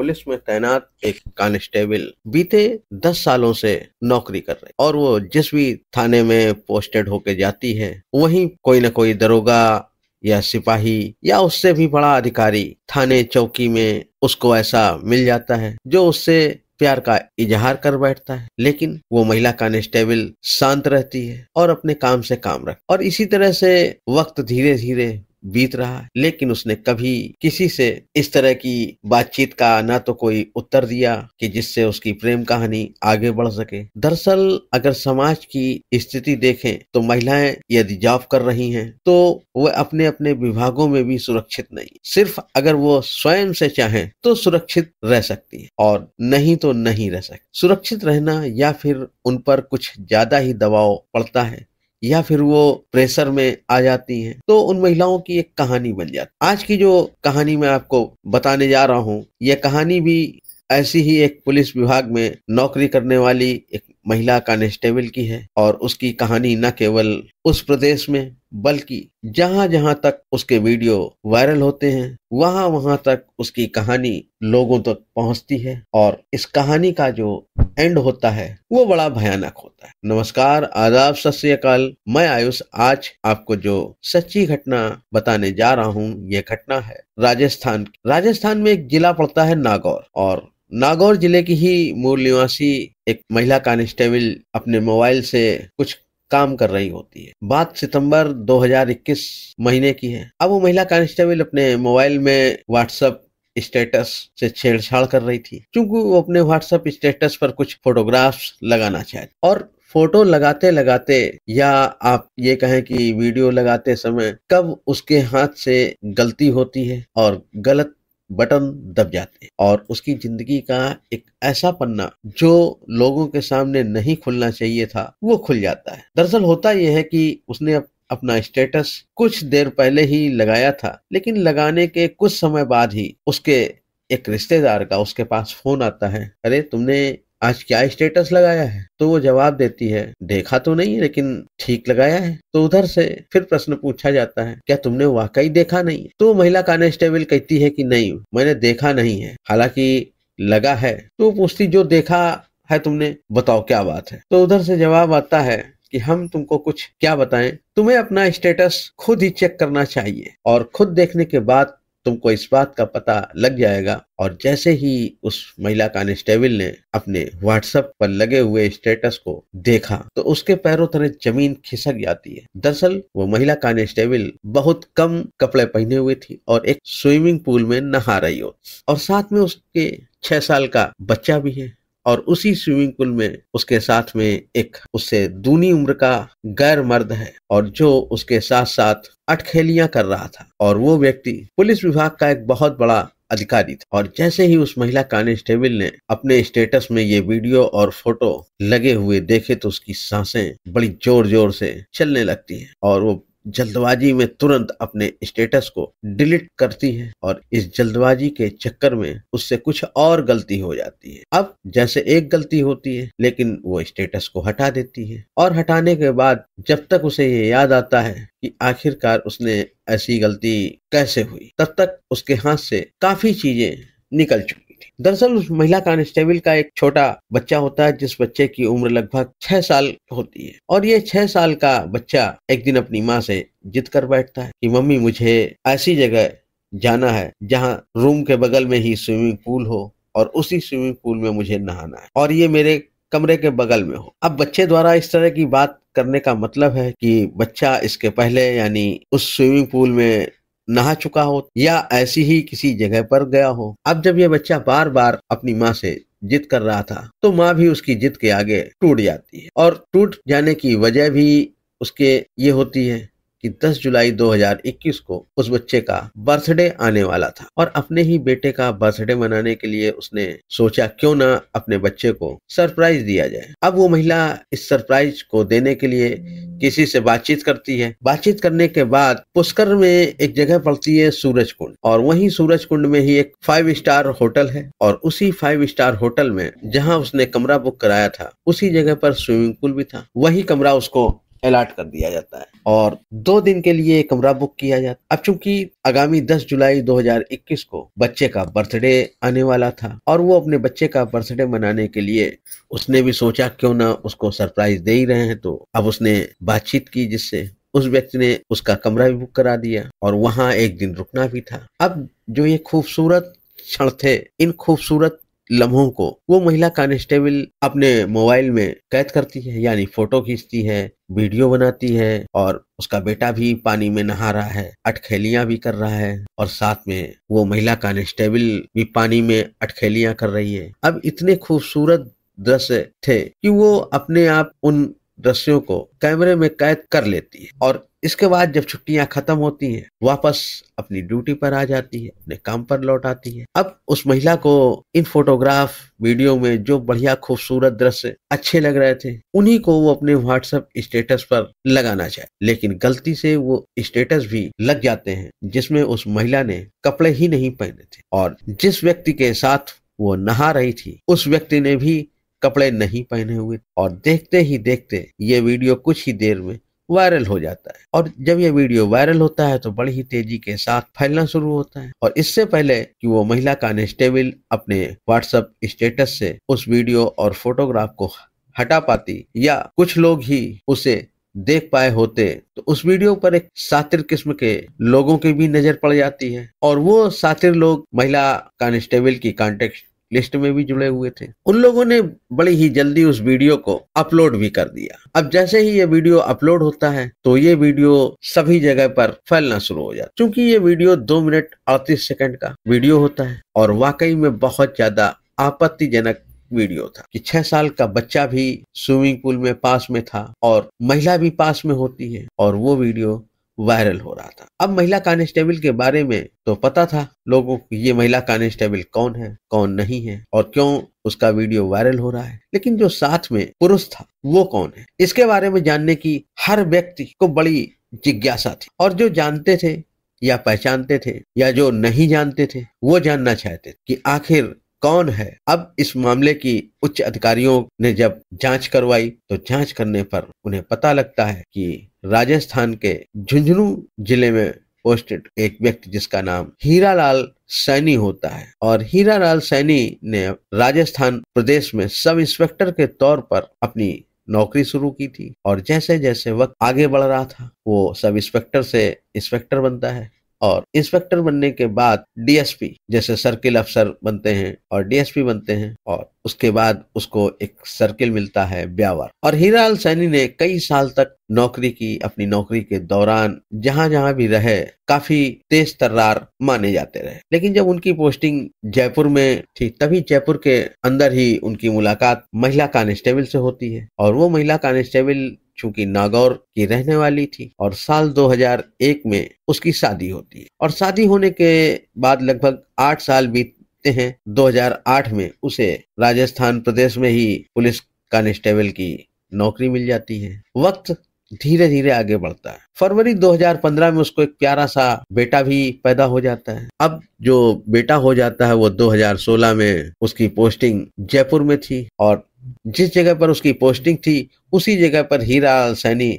police में तैनात एक कांस्टेबल बीते दस सालों से नौकरी कर रहे और वो जिस भी थाने में पोस्टेड होके जाती है वहीं कोई ना कोई दरोगा या सिपाही या उससे भी बड़ा अधिकारी थाने चौकी में उसको ऐसा मिल जाता है जो उससे प्यार का इजहार कर बैठता है लेकिन वो महिला कांस्टेबल शांत रहती है और अपने काम से काम रख और इसी तरह से वक्त धीरे धीरे बीत रहा लेकिन उसने कभी किसी से इस तरह की बातचीत का ना तो कोई उत्तर दिया कि जिससे उसकी प्रेम कहानी आगे बढ़ सके दरअसल अगर समाज की स्थिति देखें तो महिलाएं यदि जॉब कर रही हैं तो वह अपने अपने विभागों में भी सुरक्षित नहीं सिर्फ अगर वो स्वयं से चाहें तो सुरक्षित रह सकती है और नहीं तो नहीं रह सकती सुरक्षित रहना या फिर उन पर कुछ ज्यादा ही दबाव पड़ता है या फिर वो प्रेशर में आ जाती हैं तो उन महिलाओं की एक कहानी बन जाती आज की जो कहानी मैं आपको बताने जा रहा हूँ यह कहानी भी ऐसी ही एक पुलिस विभाग में नौकरी करने वाली एक महिला कांस्टेबल की है और उसकी कहानी न केवल उस प्रदेश में बल्कि जहां जहां तक उसके वीडियो वायरल होते हैं वहां वहां तक उसकी कहानी लोगों तक पहुंचती है और इस कहानी का जो एंड होता है वो बड़ा भयानक होता है नमस्कार आदाब सत मैं आयुष आज आपको जो सच्ची घटना बताने जा रहा हूँ ये घटना है राजस्थान राजस्थान में एक जिला पड़ता है नागौर और नागौर जिले की ही मूल निवासी एक महिला कांस्टेबल अपने मोबाइल से कुछ काम कर रही होती है बात सितंबर 2021 महीने की है अब वो महिला कांस्टेबल अपने मोबाइल में व्हाट्सएप स्टेटस से छेड़छाड़ कर रही थी क्योंकि वो अपने व्हाट्सएप स्टेटस पर कुछ फोटोग्राफ्स लगाना चाहती और फोटो लगाते लगाते या आप ये कहें कि वीडियो लगाते समय कब उसके हाथ से गलती होती है और गलत बटन दब जाते हैं और उसकी जिंदगी का एक ऐसा पन्ना जो लोगों के सामने नहीं खुलना चाहिए था वो खुल जाता है दरअसल होता यह है कि उसने अपना स्टेटस कुछ देर पहले ही लगाया था लेकिन लगाने के कुछ समय बाद ही उसके एक रिश्तेदार का उसके पास फोन आता है अरे तुमने आज क्या स्टेटस लगाया है तो वो जवाब देती है देखा तो नहीं लेकिन ठीक लगाया है तो उधर से फिर प्रश्न पूछा जाता है क्या तुमने वाकई देखा नहीं तो महिला कॉन्स्टेबल कहती है कि नहीं मैंने देखा नहीं है हालांकि लगा है तो पूछती जो देखा है तुमने बताओ क्या बात है तो उधर से जवाब आता है कि हम तुमको कुछ क्या बताएं तुम्हें अपना स्टेटस खुद ही चेक करना चाहिए और खुद देखने के बाद तुमको इस बात का पता लग जाएगा और जैसे ही उस महिला कांस्टेबल ने अपने व्हाट्सएप पर लगे हुए स्टेटस को देखा तो उसके पैरों तले जमीन खिसक जाती है दरअसल वो महिला कांस्टेबल बहुत कम कपड़े पहने हुए थी और एक स्विमिंग पूल में नहा रही हो और साथ में उसके छह साल का बच्चा भी है और उसी स्विमिंग पूल में उसके साथ में एक उससे दूनी उम्र का गैर मर्द है और जो उसके साथ साथ अटखेलियां कर रहा था और वो व्यक्ति पुलिस विभाग का एक बहुत बड़ा अधिकारी था और जैसे ही उस महिला कांस्टेबल ने अपने स्टेटस में ये वीडियो और फोटो लगे हुए देखे तो उसकी सांसें बड़ी जोर जोर से चलने लगती हैं और वो जल्दबाजी में तुरंत अपने स्टेटस को डिलीट करती है और इस जल्दबाजी के चक्कर में उससे कुछ और गलती हो जाती है अब जैसे एक गलती होती है लेकिन वो स्टेटस को हटा देती है और हटाने के बाद जब तक उसे ये याद आता है कि आखिरकार उसने ऐसी गलती कैसे हुई तब तक उसके हाथ से काफी चीजें निकल चुकी दरअसल उस महिला कांस्टेबल का एक छोटा बच्चा होता है जिस बच्चे की उम्र लगभग छह साल होती है और ये छह साल का बच्चा एक दिन अपनी माँ से जिद कर बैठता है कि मम्मी मुझे ऐसी जगह जाना है जहाँ रूम के बगल में ही स्विमिंग पूल हो और उसी स्विमिंग पूल में मुझे नहाना है और ये मेरे कमरे के बगल में हो अब बच्चे द्वारा इस तरह की बात करने का मतलब है कि बच्चा इसके पहले यानी उस स्विमिंग पूल में नहा चुका हो या ऐसी ही किसी जगह पर गया हो अब जब यह बच्चा बार बार अपनी माँ से जिद कर रहा था तो माँ भी उसकी जिद के आगे टूट जाती है और टूट जाने की वजह भी उसके ये होती है कि 10 जुलाई 2021 को उस बच्चे का बर्थडे आने वाला था और अपने ही बेटे का बर्थडे मनाने के लिए उसने सोचा क्यों ना अपने बच्चे को सरप्राइज दिया जाए अब वो महिला इस सरप्राइज को देने के लिए किसी से बातचीत करती है बातचीत करने के बाद पुष्कर में एक जगह पड़ती है सूरज कुंड और वही सूरज कुंड में ही एक फाइव स्टार होटल है और उसी फाइव स्टार होटल में जहाँ उसने कमरा बुक कराया था उसी जगह पर स्विमिंग पूल भी था वही कमरा उसको अलाट कर दिया जाता है और दो दिन के लिए कमरा बुक किया जाता अब चूंकि आगामी 10 जुलाई 2021 को बच्चे का बर्थडे आने वाला था और वो अपने बच्चे का बर्थडे मनाने के लिए उसने भी सोचा क्यों ना उसको सरप्राइज दे ही रहे हैं तो अब उसने बातचीत की जिससे उस व्यक्ति ने उसका कमरा भी बुक करा दिया और वहाँ एक दिन रुकना भी था अब जो ये खूबसूरत क्षण थे इन खूबसूरत लम्हों को वो महिला कांस्टेबल अपने मोबाइल में कैद करती है यानी फोटो खींचती है वीडियो बनाती है और उसका बेटा भी पानी में नहा रहा है अटखेलियां भी कर रहा है और साथ में वो महिला कांस्टेबल भी पानी में अटखेलियां कर रही है अब इतने खूबसूरत दृश्य थे कि वो अपने आप उन दृश्यों को कैमरे में कैद कर लेती है और इसके बाद जब छुट्टियां खत्म होती हैं वापस अपनी ड्यूटी पर आ जाती है अपने काम पर लौट आती है अब उस महिला को इन फोटोग्राफ वीडियो में जो बढ़िया खूबसूरत दृश्य अच्छे लग रहे थे उन्हीं को वो अपने व्हाट्सएप स्टेटस पर लगाना चाहे लेकिन गलती से वो स्टेटस भी लग जाते हैं जिसमें उस महिला ने कपड़े ही नहीं पहने थे और जिस व्यक्ति के साथ वो नहा रही थी उस व्यक्ति ने भी कपड़े नहीं पहने हुए और देखते ही देखते ये वीडियो कुछ ही देर में वायरल हो जाता है और जब यह वीडियो वायरल होता है तो बड़ी ही तेजी के साथ फैलना शुरू होता है और इससे पहले कि वो महिला कॉन्स्टेबल अपने व्हाट्सएप स्टेटस से उस वीडियो और फोटोग्राफ को हटा पाती या कुछ लोग ही उसे देख पाए होते तो उस वीडियो पर एक सातिर किस्म के लोगों की भी नजर पड़ जाती है और वो सातिर लोग महिला कॉन्स्टेबल की कॉन्टेक्ट लिस्ट में भी जुड़े हुए थे उन लोगों ने बड़ी ही जल्दी उस वीडियो को अपलोड भी कर दिया अब जैसे ही ये वीडियो अपलोड होता है तो ये वीडियो सभी जगह पर फैलना शुरू हो जाता क्योंकि ये वीडियो दो मिनट अड़तीस सेकंड का वीडियो होता है और वाकई में बहुत ज्यादा आपत्तिजनक वीडियो था कि छह साल का बच्चा भी स्विमिंग पूल में पास में था और महिला भी पास में होती है और वो वीडियो वायरल हो रहा था अब महिला कांस्टेबल के बारे में तो पता था लोगों को ये महिला कांस्टेबल कौन है कौन नहीं है और क्यों उसका वीडियो वायरल हो रहा है लेकिन जो साथ में पुरुष था वो कौन है इसके बारे में जानने की हर व्यक्ति को बड़ी जिज्ञासा थी और जो जानते थे या पहचानते थे या जो नहीं जानते थे वो जानना चाहते कि आखिर कौन है अब इस मामले की उच्च अधिकारियों ने जब जांच करवाई तो जांच करने पर उन्हें पता लगता है कि राजस्थान के झुंझुनू जिले में पोस्टेड एक व्यक्ति जिसका नाम हीरालाल सैनी होता है और हीरालाल सैनी ने राजस्थान प्रदेश में सब इंस्पेक्टर के तौर पर अपनी नौकरी शुरू की थी और जैसे जैसे वक्त आगे बढ़ रहा था वो सब इंस्पेक्टर से इंस्पेक्टर बनता है और इंस्पेक्टर बनने के बाद डीएसपी जैसे सर्किल अफसर बनते हैं और डीएसपी बनते हैं और उसके बाद उसको एक सर्किल मिलता है ब्यावर और हीराल सैनी ने कई साल तक नौकरी की अपनी नौकरी के दौरान जहां जहां भी रहे काफी तेज तर्रार माने जाते रहे लेकिन जब उनकी पोस्टिंग जयपुर में थी तभी जयपुर के अंदर ही उनकी मुलाकात महिला कांस्टेबल से होती है और वो महिला कांस्टेबल चूंकि नागौर की रहने वाली थी और साल 2001 में उसकी शादी होती है और शादी होने के बाद लगभग आठ साल बीतते हैं 2008 में उसे राजस्थान प्रदेश में ही पुलिस कांस्टेबल की नौकरी मिल जाती है वक्त धीरे धीरे आगे बढ़ता है फरवरी 2015 में उसको एक प्यारा सा बेटा भी पैदा हो जाता है अब जो बेटा हो जाता है वो 2016 में उसकी पोस्टिंग जयपुर में थी और जिस जगह पर उसकी पोस्टिंग थी उसी जगह पर हीरा सैनी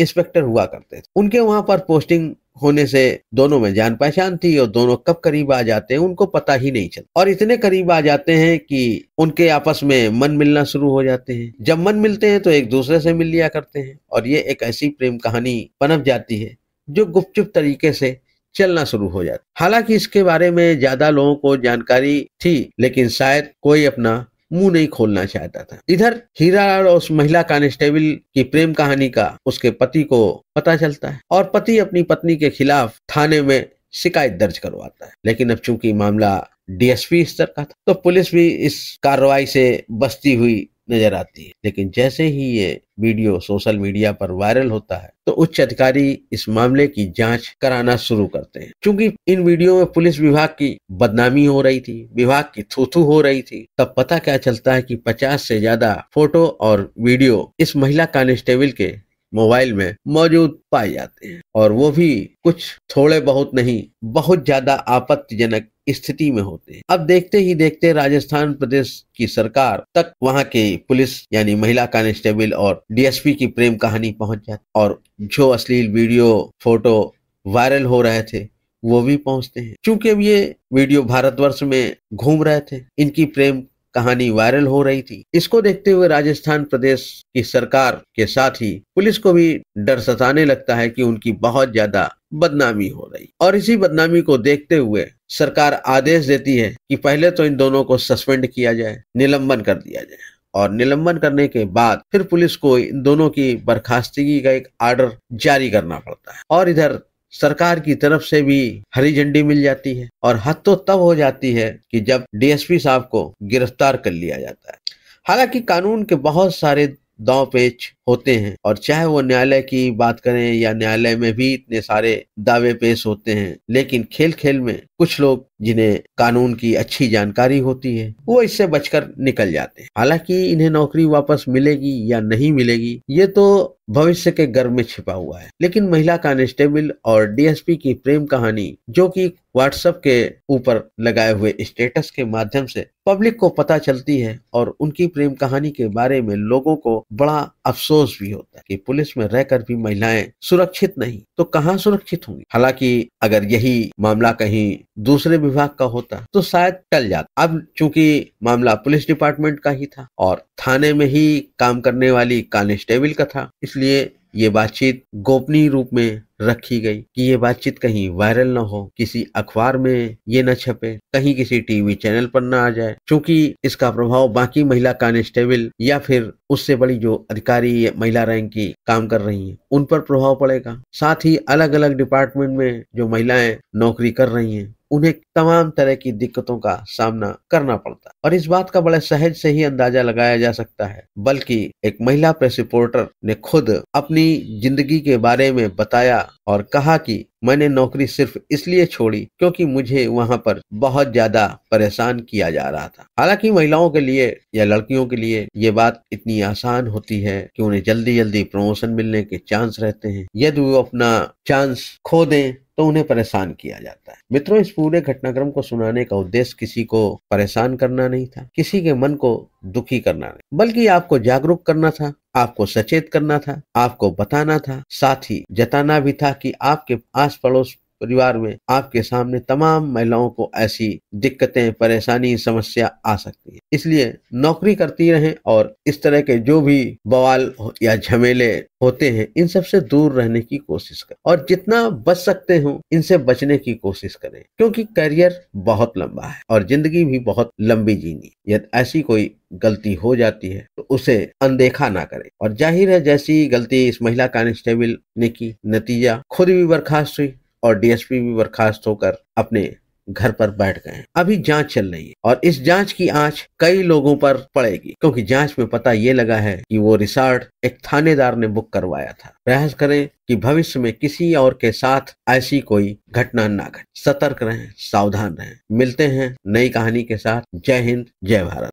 इंस्पेक्टर हुआ करते थे उनके वहां पर पोस्टिंग होने से दोनों में जान पहचान थी और दोनों कब करीब आ जाते हैं उनको पता ही नहीं चलता और इतने करीब आ जाते हैं कि उनके आपस में मन मिलना शुरू हो जाते हैं जब मन मिलते हैं तो एक दूसरे से मिल लिया करते हैं और ये एक ऐसी प्रेम कहानी पनप जाती है जो गुपचुप तरीके से चलना शुरू हो जाता हालांकि इसके बारे में ज्यादा लोगों को जानकारी थी लेकिन शायद कोई अपना मुंह नहीं खोलना चाहता था इधर हीरा और उस महिला कांस्टेबल की प्रेम कहानी का उसके पति को पता चलता है और पति अपनी पत्नी के खिलाफ थाने में शिकायत दर्ज करवाता है लेकिन अब चूंकि मामला डीएसपी स्तर का था तो पुलिस भी इस कार्रवाई से बचती हुई नजर आती है लेकिन जैसे ही ये वीडियो सोशल मीडिया पर वायरल होता है तो उच्च अधिकारी इस मामले की जांच कराना शुरू करते हैं क्योंकि इन वीडियो में पुलिस विभाग की बदनामी हो रही थी विभाग की थूथू हो रही थी तब पता क्या चलता है कि 50 से ज्यादा फोटो और वीडियो इस महिला कांस्टेबल के मोबाइल में मौजूद पाए जाते हैं और वो भी कुछ थोड़े बहुत नहीं बहुत ज्यादा आपत्तिजनक स्थिति में होते हैं अब देखते ही देखते राजस्थान प्रदेश की सरकार तक वहाँ के पुलिस यानी महिला कांस्टेबल और डीएसपी की प्रेम कहानी पहुंच जाती और जो अश्लील वीडियो फोटो वायरल हो रहे थे वो भी पहुंचते हैं चूंकि अब ये वीडियो भारतवर्ष में घूम रहे थे इनकी प्रेम कहानी वायरल हो रही थी इसको देखते हुए राजस्थान प्रदेश की सरकार के साथ ही पुलिस को भी डर सताने लगता है कि उनकी बहुत ज्यादा बदनामी हो रही और इसी बदनामी को देखते हुए सरकार आदेश देती है कि पहले तो इन दोनों को सस्पेंड किया जाए निलंबन कर दिया जाए और निलंबन करने के बाद फिर पुलिस को इन दोनों की बर्खास्तगी का एक आर्डर जारी करना पड़ता है और इधर सरकार की तरफ से भी हरी झंडी मिल जाती है और हद तो तब हो जाती है कि जब डीएसपी साहब को गिरफ्तार कर लिया जाता है हालांकि कानून के बहुत सारे दांव पेच होते हैं और चाहे वो न्यायालय की बात करें या न्यायालय में भी इतने सारे दावे पेश होते हैं लेकिन खेल खेल में कुछ लोग जिन्हें कानून की अच्छी जानकारी होती है वो इससे बचकर निकल जाते हैं हालांकि इन्हें नौकरी वापस मिलेगी या नहीं मिलेगी ये तो भविष्य के गर्भ में छिपा हुआ है लेकिन महिला कांस्टेबल और डीएसपी की प्रेम कहानी जो कि व्हाट्सएप के ऊपर लगाए हुए स्टेटस के माध्यम से पब्लिक को पता चलती है और उनकी प्रेम कहानी के बारे में लोगों को बड़ा अफसोस अफसोस भी होता है कि पुलिस में रहकर भी महिलाएं सुरक्षित नहीं तो कहाँ सुरक्षित होंगी हालांकि अगर यही मामला कहीं दूसरे विभाग का होता तो शायद टल जाता अब चूंकि मामला पुलिस डिपार्टमेंट का ही था और थाने में ही काम करने वाली कांस्टेबल का था इसलिए ये बातचीत गोपनीय रूप में रखी गई कि ये बातचीत कहीं वायरल न हो किसी अखबार में ये न छपे कहीं किसी टीवी चैनल पर न आ जाए क्योंकि इसका प्रभाव बाकी महिला कांस्टेबल या फिर उससे बड़ी जो अधिकारी महिला रैंक की काम कर रही हैं उन पर प्रभाव पड़ेगा साथ ही अलग अलग डिपार्टमेंट में जो महिलाएं नौकरी कर रही हैं उन्हें तमाम तरह की दिक्कतों का सामना करना पड़ता और इस बात का बड़े सहज से ही अंदाजा लगाया जा सकता है बल्कि एक महिला प्रेस रिपोर्टर ने खुद अपनी जिंदगी के बारे में बताया और कहा कि मैंने नौकरी सिर्फ इसलिए छोड़ी क्योंकि मुझे वहां पर बहुत ज्यादा परेशान किया जा रहा था हालांकि महिलाओं के लिए या लड़कियों के लिए ये बात इतनी आसान होती है कि उन्हें जल्दी जल्दी प्रमोशन मिलने के चांस रहते हैं यदि वो अपना चांस खो दें तो उन्हें परेशान किया जाता है मित्रों इस पूरे घटनाक्रम को सुनाने का उद्देश्य किसी को परेशान करना नहीं था किसी के मन को दुखी करना नहीं बल्कि आपको जागरूक करना था आपको सचेत करना था आपको बताना था साथ ही जताना भी था कि आपके आस पड़ोस परिवार में आपके सामने तमाम महिलाओं को ऐसी दिक्कतें परेशानी समस्या आ सकती है इसलिए नौकरी करती रहें और इस तरह के जो भी बवाल या झमेले होते हैं इन सब से दूर रहने की कोशिश करें और जितना बच सकते हो इनसे बचने की कोशिश करें क्योंकि करियर बहुत लंबा है और जिंदगी भी बहुत लंबी जीनी यदि ऐसी कोई गलती हो जाती है तो उसे अनदेखा ना करें और जाहिर है जैसी गलती इस महिला कांस्टेबल ने की नतीजा खुद भी बर्खास्त हुई और डीएसपी भी बर्खास्त होकर अपने घर पर बैठ गए अभी जांच चल रही है और इस जांच की आंच कई लोगों पर पड़ेगी क्योंकि जांच में पता ये लगा है कि वो रिसार्ट एक थानेदार ने बुक करवाया था बहस करें कि भविष्य में किसी और के साथ ऐसी कोई घटना ना घटे सतर्क रहें सावधान रहें मिलते हैं नई कहानी के साथ जय हिंद जय भारत